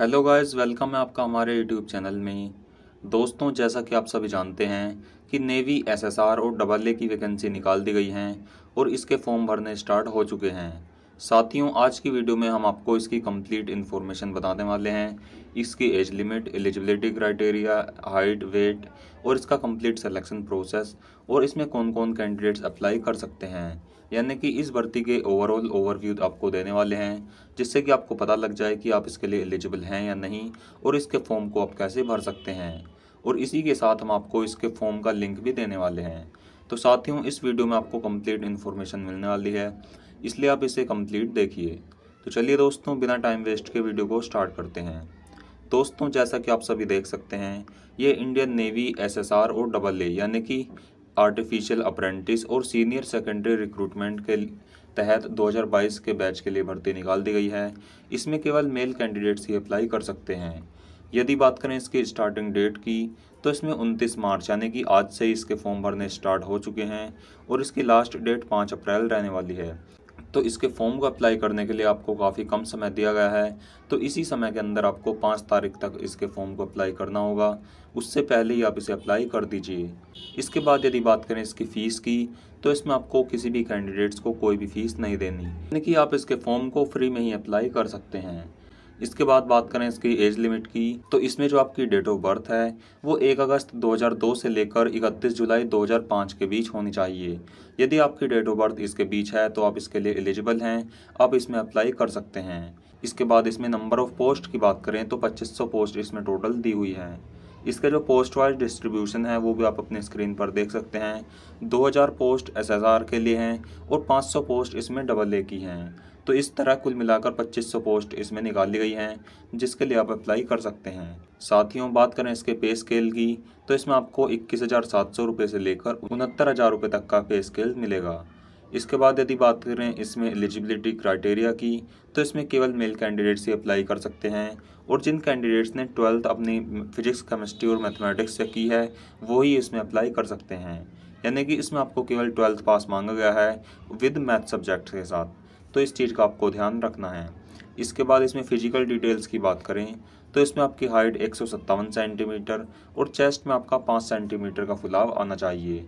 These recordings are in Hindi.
हेलो गाइस वेलकम है आपका हमारे यूट्यूब चैनल में दोस्तों जैसा कि आप सभी जानते हैं कि नेवी एसएसआर और डबल ए की वैकेंसी निकाल दी गई हैं और इसके फॉर्म भरने स्टार्ट हो चुके हैं साथियों आज की वीडियो में हम आपको इसकी कंप्लीट इन्फॉर्मेशन बताने वाले हैं इसकी age limit eligibility criteria height weight और इसका कंप्लीट सिलेक्शन प्रोसेस और इसमें कौन कौन कैंडिडेट्स अप्लाई कर सकते हैं यानी कि इस भर्ती के ओवरऑल ओवरव्यू आपको देने वाले हैं जिससे कि आपको पता लग जाए कि आप इसके लिए एलिजिबल हैं या नहीं और इसके फॉर्म को आप कैसे भर सकते हैं और इसी के साथ हम आपको इसके फॉर्म का लिंक भी देने वाले हैं तो साथियों इस वीडियो में आपको कम्प्लीट इन्फॉर्मेशन मिलने वाली है इसलिए आप इसे कम्प्लीट देखिए तो चलिए दोस्तों बिना टाइम वेस्ट के वीडियो को स्टार्ट करते हैं दोस्तों जैसा कि आप सभी देख सकते हैं ये इंडियन नेवी एसएसआर और डबल ए यानी कि आर्टिफिशियल अप्रेंटिस और सीनियर सेकेंडरी रिक्रूटमेंट के तहत 2022 के बैच के लिए भर्ती निकाल दी गई है इसमें केवल मेल कैंडिडेट्स ही अप्लाई कर सकते हैं यदि बात करें इसकी स्टार्टिंग डेट की तो इसमें उनतीस मार्च यानी कि आज से ही इसके फॉर्म भरने स्टार्ट हो चुके हैं और इसकी लास्ट डेट पाँच अप्रैल रहने वाली है तो इसके फॉर्म को अप्लाई करने के लिए आपको काफ़ी कम समय दिया गया है तो इसी समय के अंदर आपको पाँच तारीख तक इसके फॉर्म को अप्लाई करना होगा उससे पहले ही आप इसे अप्लाई कर दीजिए इसके बाद यदि बात करें इसकी फ़ीस की तो इसमें आपको किसी भी कैंडिडेट्स को कोई भी फ़ीस नहीं देनी यानी कि आप इसके फॉर्म को फ्री में ही अप्लाई कर सकते हैं इसके बाद बात करें इसकी एज लिमिट की तो इसमें जो आपकी डेट ऑफ बर्थ है वो 1 अगस्त 2002 से लेकर 31 जुलाई 2005 के बीच होनी चाहिए यदि आपकी डेट ऑफ बर्थ इसके बीच है तो आप इसके लिए एलिजिबल हैं आप इसमें अप्लाई कर सकते हैं इसके बाद इसमें नंबर ऑफ़ पोस्ट की बात करें तो पच्चीस पोस्ट इसमें टोटल दी हुई है इसका जो पोस्ट वाइज डिस्ट्रीब्यूशन है वो भी आप अपने स्क्रीन पर देख सकते हैं 2000 पोस्ट एसएसआर के लिए हैं और 500 पोस्ट इसमें डबल ए की हैं तो इस तरह कुल मिलाकर 2500 पोस्ट इसमें निकाली गई हैं जिसके लिए आप अप्लाई कर सकते हैं साथियों बात करें इसके पे स्केल की तो इसमें आपको इक्कीस हज़ार सात सौ रुपये से लेकर उनहत्तर हज़ार रुपये तक का पे स्केल मिलेगा इसके बाद यदि बात करें इसमें एलिजिबिलिटी क्राइटेरिया की तो इसमें केवल मेल कैंडिडेट्स ही अप्लाई कर सकते हैं और जिन कैंडिडेट्स ने ट्वेल्थ अपनी फिजिक्स केमिस्ट्री और मैथमेटिक्स से की है वो ही इसमें अप्लाई कर सकते हैं यानी कि इसमें आपको केवल ट्वेल्थ पास मांगा गया है विद मैथ सब्जेक्ट के साथ तो इस चीज़ का आपको ध्यान रखना है इसके बाद इसमें फिजिकल डिटेल्स की बात करें तो इसमें आपकी हाइट एक सेंटीमीटर और चेस्ट में आपका पाँच सेंटीमीटर का फुलाव आना चाहिए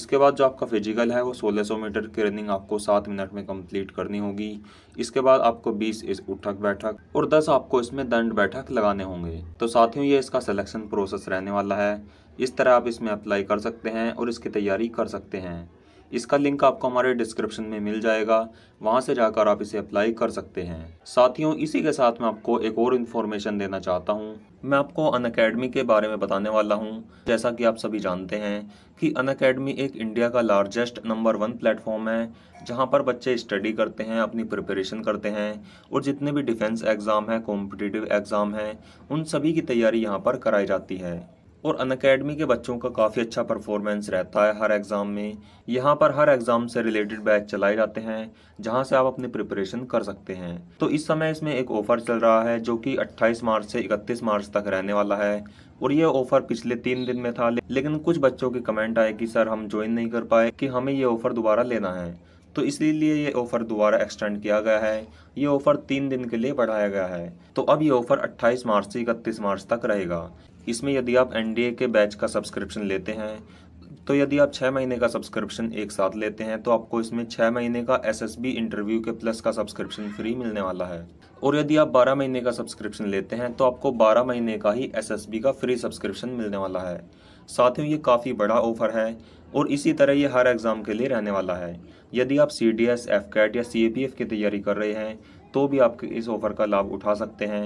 इसके बाद जो आपका फिजिकल है वो 1600 मीटर की रनिंग आपको सात मिनट में कंप्लीट करनी होगी इसके बाद आपको 20 इस उठक बैठक और 10 आपको इसमें दंड बैठक लगाने होंगे तो साथियों ये इसका सिलेक्शन प्रोसेस रहने वाला है इस तरह आप इसमें अप्लाई कर सकते हैं और इसकी तैयारी कर सकते हैं इसका लिंक आपको हमारे डिस्क्रिप्शन में मिल जाएगा वहाँ से जाकर आप इसे अप्लाई कर सकते हैं साथियों इसी के साथ मैं आपको एक और इन्फॉर्मेशन देना चाहता हूँ मैं आपको अन अकेडमी के बारे में बताने वाला हूँ जैसा कि आप सभी जानते हैं कि अन अकेडमी एक इंडिया का लार्जेस्ट नंबर वन प्लेटफॉर्म है जहाँ पर बच्चे स्टडी करते हैं अपनी प्रिपरेशन करते हैं और जितने भी डिफेंस एग्ज़ाम हैं कॉम्पिटिटिव एग्ज़ाम हैं उन सभी की तैयारी यहाँ पर कराई जाती है और अन अकेडमी के बच्चों का काफ़ी अच्छा परफॉर्मेंस रहता है हर एग्ज़ाम में यहाँ पर हर एग्ज़ाम से रिलेटेड बैच चलाए जाते हैं जहाँ से आप अपनी प्रिपरेशन कर सकते हैं तो इस समय इसमें एक ऑफ़र चल रहा है जो कि 28 मार्च से 31 मार्च तक रहने वाला है और ये ऑफ़र पिछले तीन दिन में था लेकिन कुछ बच्चों के कमेंट आए कि सर हम ज्वाइन नहीं कर पाए कि हमें ये ऑफ़र दोबारा लेना है तो इसीलिए ये ऑफ़र दोबारा एक्सटेंड किया गया है ये ऑफ़र तीन दिन के लिए बढ़ाया गया है तो अब ये ऑफ़र 28 मार्च से इकतीस मार्च तक रहेगा इसमें यदि आप एन के बैच का सब्सक्रिप्शन लेते हैं तो यदि आप छः महीने का सब्सक्रिप्शन एक साथ लेते हैं तो आपको इसमें छः महीने का एस इंटरव्यू के प्लस का सब्सक्रिप्शन फ्री मिलने वाला है और यदि आप 12 महीने का सब्सक्रिप्शन लेते हैं तो आपको 12 महीने का ही एस का फ्री सब्सक्रिप्शन मिलने वाला है साथियों ये काफ़ी बड़ा ऑफर है और इसी तरह ये हर एग्ज़ाम के लिए रहने वाला है यदि आप C D S AFCAT या सी ए पी एफ की तैयारी कर रहे हैं तो भी आप इस ऑफ़र का लाभ उठा सकते हैं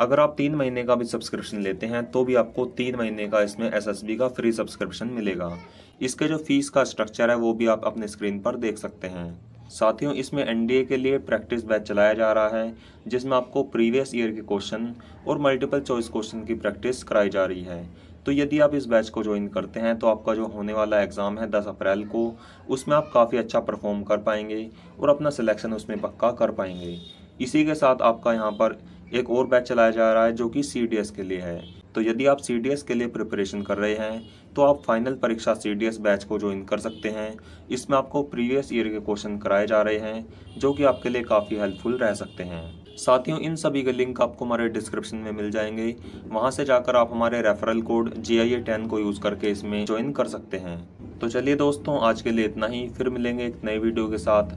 अगर आप तीन महीने का भी सब्सक्रिप्शन लेते हैं तो भी आपको तीन महीने का इसमें एस का फ्री सब्सक्रिप्शन मिलेगा इसके जो फीस का स्ट्रक्चर है वो भी आप अपने स्क्रीन पर देख सकते हैं साथियों इसमें एनडीए के लिए प्रैक्टिस बैच चलाया जा रहा है जिसमें आपको प्रीवियस ईयर के क्वेश्चन और मल्टीपल चॉइस क्वेश्चन की प्रैक्टिस कराई जा रही है तो यदि आप इस बैच को ज्वाइन करते हैं तो आपका जो होने वाला एग्ज़ाम है 10 अप्रैल को उसमें आप काफ़ी अच्छा परफॉर्म कर पाएंगे और अपना सिलेक्शन उसमें पक्का कर पाएंगे इसी के साथ आपका यहाँ पर एक और बैच चलाया जा रहा है जो कि सी के लिए है तो यदि आप सी के लिए प्रिपरेशन कर रहे हैं तो आप फाइनल परीक्षा सी बैच को ज्वाइन कर सकते हैं इसमें आपको प्रीवियस ईयर के क्वेश्चन कराए जा रहे हैं जो कि आपके लिए काफ़ी हेल्पफुल रह सकते हैं साथियों इन सभी के लिंक आपको हमारे डिस्क्रिप्शन में मिल जाएंगे वहां से जाकर आप हमारे referral code G I A ten को यूज़ करके इसमें ज्वाइन कर सकते हैं तो चलिए दोस्तों आज के लिए इतना ही फिर मिलेंगे एक नए वीडियो के साथ